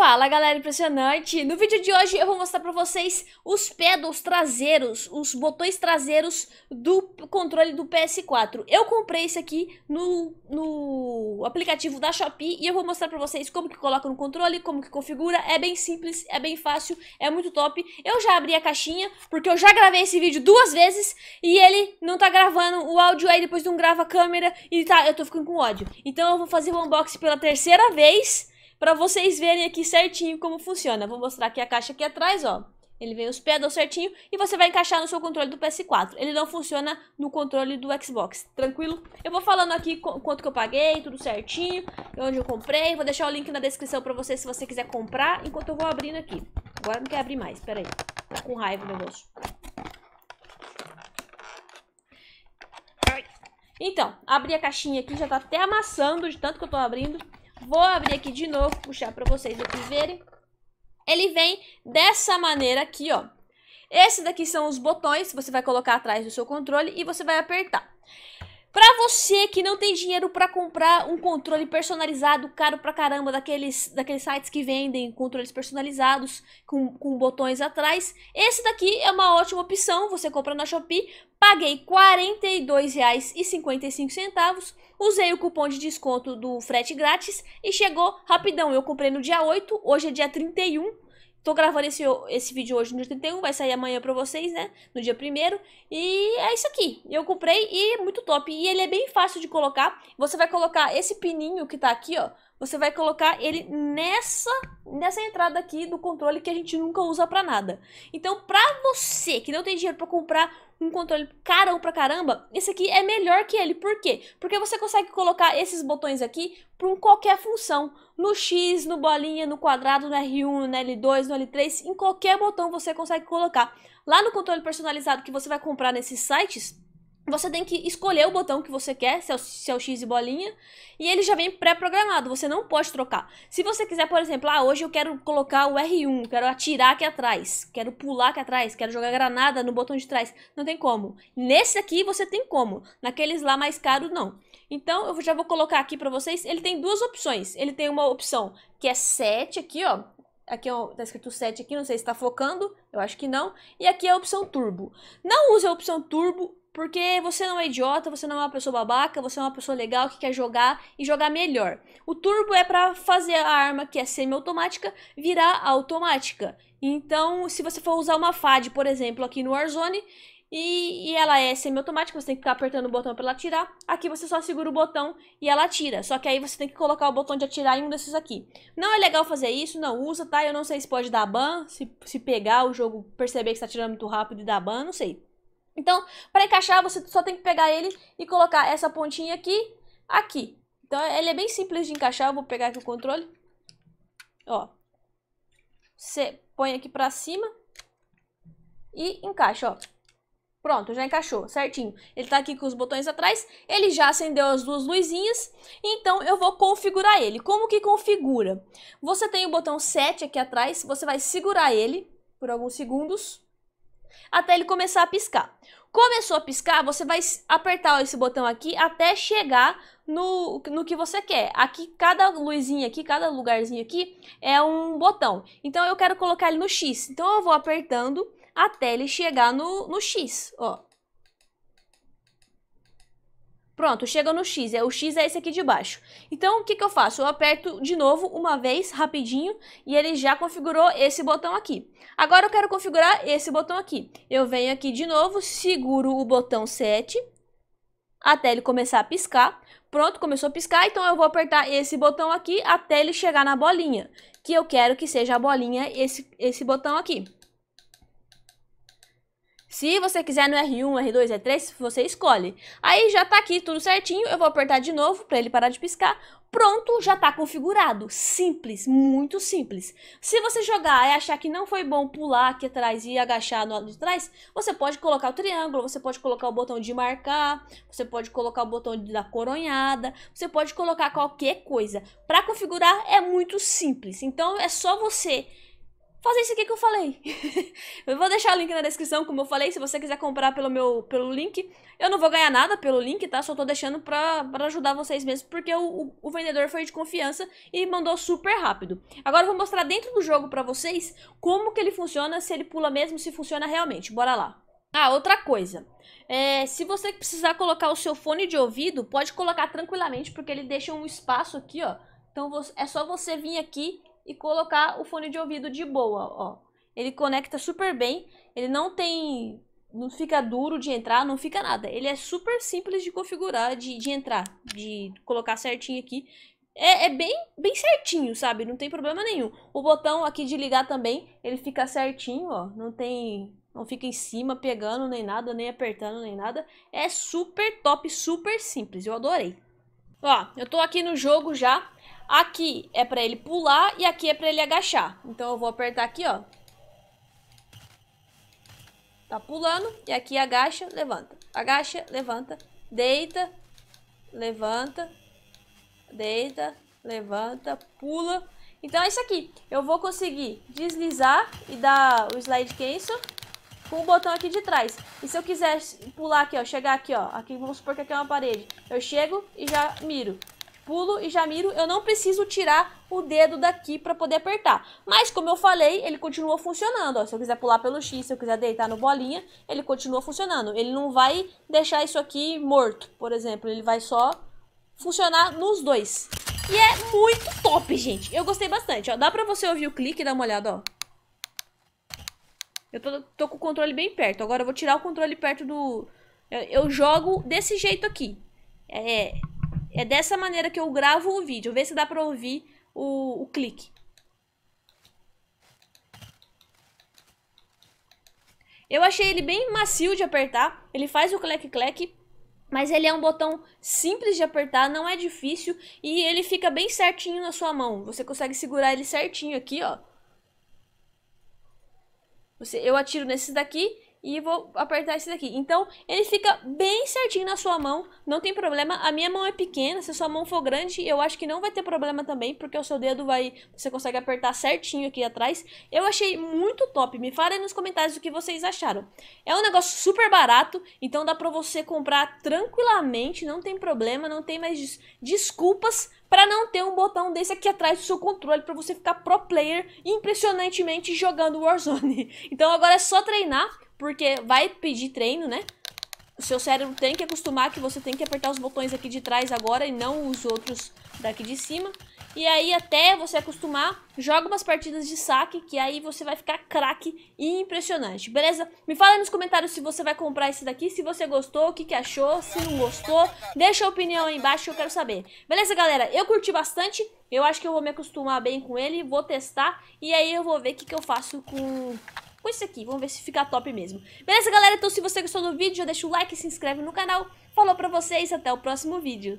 Fala galera impressionante! No vídeo de hoje eu vou mostrar pra vocês os pedals traseiros, os botões traseiros do controle do PS4. Eu comprei esse aqui no, no aplicativo da Shopee e eu vou mostrar pra vocês como que coloca no controle, como que configura. É bem simples, é bem fácil, é muito top. Eu já abri a caixinha porque eu já gravei esse vídeo duas vezes e ele não tá gravando o áudio, aí depois não grava a câmera e tá, eu tô ficando com ódio. Então eu vou fazer o unboxing pela terceira vez para vocês verem aqui certinho como funciona. Vou mostrar aqui a caixa aqui atrás, ó. Ele vem os pedals certinho e você vai encaixar no seu controle do PS4. Ele não funciona no controle do Xbox, tranquilo? Eu vou falando aqui quanto que eu paguei, tudo certinho, onde eu comprei. Vou deixar o link na descrição pra você se você quiser comprar, enquanto eu vou abrindo aqui. Agora não quer abrir mais, peraí. Tô tá com raiva meu negócio. Então, abri a caixinha aqui, já tá até amassando de tanto que eu tô abrindo. Vou abrir aqui de novo, puxar para vocês aqui verem. Ele vem dessa maneira aqui, ó. Esses daqui são os botões que você vai colocar atrás do seu controle e você vai apertar. Pra você que não tem dinheiro para comprar um controle personalizado caro pra caramba, daqueles, daqueles sites que vendem controles personalizados com, com botões atrás, esse daqui é uma ótima opção, você compra na Shopee, paguei R$ 42,55, usei o cupom de desconto do frete grátis e chegou rapidão, eu comprei no dia 8, hoje é dia 31, Tô gravando esse, esse vídeo hoje no dia 31, vai sair amanhã pra vocês, né? No dia 1 E é isso aqui. Eu comprei e é muito top. E ele é bem fácil de colocar. Você vai colocar esse pininho que tá aqui, ó você vai colocar ele nessa, nessa entrada aqui do controle que a gente nunca usa pra nada. Então, pra você que não tem dinheiro pra comprar um controle carão pra caramba, esse aqui é melhor que ele. Por quê? Porque você consegue colocar esses botões aqui pra qualquer função. No X, no bolinha, no quadrado, no R1, no L2, no L3, em qualquer botão você consegue colocar. Lá no controle personalizado que você vai comprar nesses sites, você tem que escolher o botão que você quer, se é o, se é o X e bolinha, e ele já vem pré-programado, você não pode trocar. Se você quiser, por exemplo, ah, hoje eu quero colocar o R1, quero atirar aqui atrás, quero pular aqui atrás, quero jogar granada no botão de trás, não tem como. Nesse aqui você tem como, naqueles lá mais caros não. Então eu já vou colocar aqui pra vocês, ele tem duas opções, ele tem uma opção que é 7 aqui, ó, Aqui ó, é tá escrito 7 aqui, não sei se tá focando, eu acho que não. E aqui é a opção turbo. Não use a opção turbo porque você não é idiota, você não é uma pessoa babaca, você é uma pessoa legal que quer jogar e jogar melhor. O turbo é para fazer a arma que é semiautomática virar automática. Então, se você for usar uma FAD, por exemplo, aqui no Warzone, e, e ela é semiautomática, você tem que ficar apertando o botão para ela atirar. Aqui você só segura o botão e ela atira. Só que aí você tem que colocar o botão de atirar em um desses aqui. Não é legal fazer isso, não usa, tá? Eu não sei se pode dar ban, se, se pegar o jogo, perceber que está atirando muito rápido e dar ban, não sei. Então, para encaixar, você só tem que pegar ele e colocar essa pontinha aqui, aqui. Então, ele é bem simples de encaixar. Eu vou pegar aqui o controle. Ó. Você põe aqui pra cima e encaixa, ó. Pronto, já encaixou, certinho. Ele tá aqui com os botões atrás, ele já acendeu as duas luzinhas, então eu vou configurar ele. Como que configura? Você tem o botão set aqui atrás, você vai segurar ele por alguns segundos até ele começar a piscar. Começou a piscar, você vai apertar esse botão aqui até chegar no, no que você quer. Aqui, cada luzinha aqui, cada lugarzinho aqui é um botão. Então, eu quero colocar ele no X. Então, eu vou apertando até ele chegar no, no X, ó. Pronto, chega no X, é, o X é esse aqui de baixo. Então, o que, que eu faço? Eu aperto de novo, uma vez, rapidinho, e ele já configurou esse botão aqui. Agora eu quero configurar esse botão aqui. Eu venho aqui de novo, seguro o botão 7, até ele começar a piscar. Pronto, começou a piscar, então eu vou apertar esse botão aqui até ele chegar na bolinha, que eu quero que seja a bolinha esse, esse botão aqui. Se você quiser no R1, R2, R3, você escolhe. Aí já tá aqui tudo certinho, eu vou apertar de novo para ele parar de piscar. Pronto, já tá configurado. Simples, muito simples. Se você jogar e achar que não foi bom pular aqui atrás e agachar no lado de trás, você pode colocar o triângulo, você pode colocar o botão de marcar, você pode colocar o botão da coronhada, você pode colocar qualquer coisa. Para configurar é muito simples. Então é só você fazer isso aqui que eu falei. eu vou deixar o link na descrição, como eu falei, se você quiser comprar pelo meu pelo link. Eu não vou ganhar nada pelo link, tá? Só tô deixando pra, pra ajudar vocês mesmo, porque o, o, o vendedor foi de confiança e mandou super rápido. Agora eu vou mostrar dentro do jogo pra vocês como que ele funciona, se ele pula mesmo, se funciona realmente. Bora lá. Ah, outra coisa. É, se você precisar colocar o seu fone de ouvido, pode colocar tranquilamente, porque ele deixa um espaço aqui, ó. Então é só você vir aqui e colocar o fone de ouvido de boa, ó. Ele conecta super bem, ele não tem não fica duro de entrar, não fica nada. Ele é super simples de configurar, de, de entrar, de colocar certinho aqui. É, é, bem, bem certinho, sabe? Não tem problema nenhum. O botão aqui de ligar também, ele fica certinho, ó. Não tem... Não fica em cima pegando nem nada, nem apertando nem nada. É super top, super simples. Eu adorei. Ó, eu tô aqui no jogo já. Aqui é pra ele pular e aqui é pra ele agachar. Então eu vou apertar aqui, ó. Tá pulando e aqui agacha, levanta. Agacha, levanta, deita, levanta, deita, levanta, pula. Então é isso aqui. Eu vou conseguir deslizar e dar o slide cancel é com o botão aqui de trás. E se eu quiser pular aqui, ó, chegar aqui, ó, aqui, vamos supor que aqui é uma parede, eu chego e já miro pulo e já miro, eu não preciso tirar o dedo daqui para poder apertar. Mas, como eu falei, ele continua funcionando. Ó. Se eu quiser pular pelo X, se eu quiser deitar no bolinha, ele continua funcionando. Ele não vai deixar isso aqui morto, por exemplo. Ele vai só funcionar nos dois. E é muito top, gente. Eu gostei bastante. Ó. Dá pra você ouvir o clique e dar uma olhada, ó. Eu tô, tô com o controle bem perto. Agora eu vou tirar o controle perto do... eu, eu jogo desse jeito aqui. É, é dessa maneira que eu gravo o vídeo. Vê se dá pra ouvir o, o clique. Eu achei ele bem macio de apertar. Ele faz o clec-clec. Mas ele é um botão simples de apertar, não é difícil e ele fica bem certinho na sua mão. Você consegue segurar ele certinho aqui, ó. Você, eu atiro nesse daqui e vou apertar esse daqui. Então, ele fica bem certinho na sua mão, não tem problema. A minha mão é pequena, se a sua mão for grande, eu acho que não vai ter problema também, porque o seu dedo vai... Você consegue apertar certinho aqui atrás. Eu achei muito top, me falem nos comentários o que vocês acharam. É um negócio super barato, então dá pra você comprar tranquilamente, não tem problema, não tem mais des desculpas para não ter um botão desse aqui atrás do seu controle para você ficar pro player impressionantemente jogando Warzone. Então agora é só treinar, porque vai pedir treino, né? O seu cérebro tem que acostumar que você tem que apertar os botões aqui de trás agora e não os outros daqui de cima. E aí, até você acostumar, joga umas partidas de saque, que aí você vai ficar craque e impressionante, beleza? Me fala nos comentários se você vai comprar esse daqui, se você gostou, o que, que achou, se não gostou. Deixa a opinião aí embaixo que eu quero saber. Beleza, galera? Eu curti bastante, eu acho que eu vou me acostumar bem com ele, vou testar. E aí eu vou ver o que, que eu faço com com esse aqui. Vamos ver se fica top mesmo. Beleza, galera? Então, se você gostou do vídeo, já deixa o like, se inscreve no canal. Falou pra vocês, até o próximo vídeo.